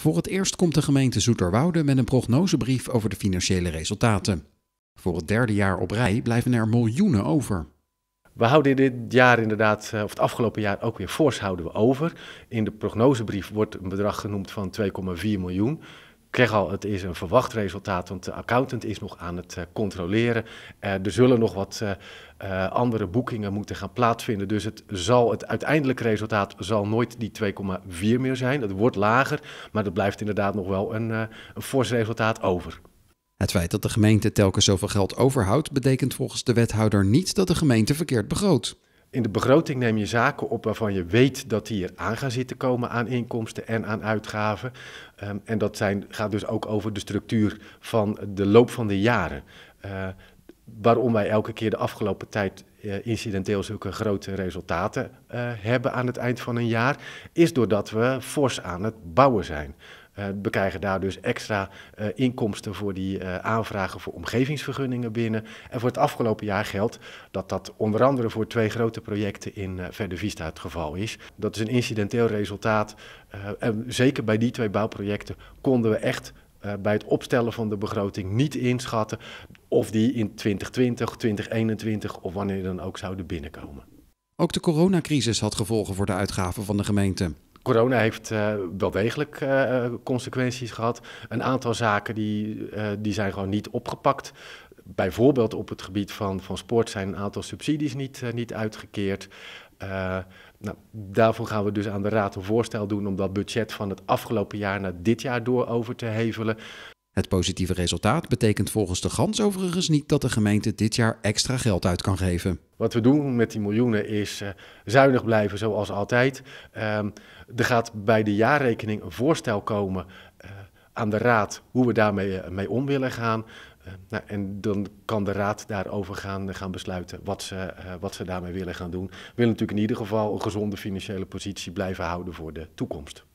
Voor het eerst komt de gemeente Zoeterwoude met een prognosebrief over de financiële resultaten. Voor het derde jaar op rij blijven er miljoenen over. We houden dit jaar inderdaad, eh, of het afgelopen jaar ook weer fors houden we over. In de prognosebrief wordt een bedrag genoemd van 2,4 miljoen zeg al, het is een verwacht resultaat, want de accountant is nog aan het eh, controleren. Eh, er zullen nog wat eh, andere boekingen moeten gaan plaatsvinden. Dus het, zal, het uiteindelijke resultaat zal nooit die 2,4 meer zijn. Het wordt lager, maar er blijft inderdaad nog wel een, een fors resultaat over. Het feit dat de gemeente telkens zoveel geld overhoudt, betekent volgens de wethouder niet dat de gemeente verkeerd begroot. In de begroting neem je zaken op waarvan je weet dat die er aan gaan zitten komen aan inkomsten en aan uitgaven. Ehm, en dat zijn, gaat dus ook over de structuur van de loop van de jaren. Eh, waarom wij elke keer de afgelopen tijd eh, incidenteel zulke grote resultaten eh, hebben aan het eind van een jaar, is doordat we fors aan het bouwen zijn. Eh, we krijgen daar dus extra eh, inkomsten voor die eh, aanvragen voor omgevingsvergunningen binnen. En voor het afgelopen jaar geldt dat dat onder andere voor twee grote projecten in Verde Vista het geval is. Dat is een incidenteel resultaat. en zeker bij die twee bouwprojecten konden we echt bij het opstellen van de begroting niet inschatten of die in 2020, 2021 of wanneer dan ook zouden binnenkomen. Ook de coronacrisis had gevolgen voor de uitgaven van de gemeente. Corona heeft eh, wel degelijk eh, consequenties gehad. Een aantal zaken die, eh, die zijn gewoon niet opgepakt. Bijvoorbeeld op het gebied van, van sport zijn een aantal subsidies niet, niet uitgekeerd. Nou, daarvoor gaan we dus aan de Raad een voorstel doen om dat budget van het afgelopen jaar naar dit jaar door over te hevelen. Het positieve resultaat betekent volgens de Gans overigens niet dat de gemeente dit jaar extra geld uit kan geven. Wat we doen met die miljoenen is eh, zuinig blijven zoals altijd. Ehm, er gaat bij de jaarrekening een voorstel komen eh, aan de raad hoe we daarmee eh, mee om willen gaan. Nou, en dan kan de raad daarover gaan, gaan besluiten wat ze, wat ze daarmee willen gaan doen. We willen natuurlijk in ieder geval een gezonde financiële positie blijven houden voor de toekomst.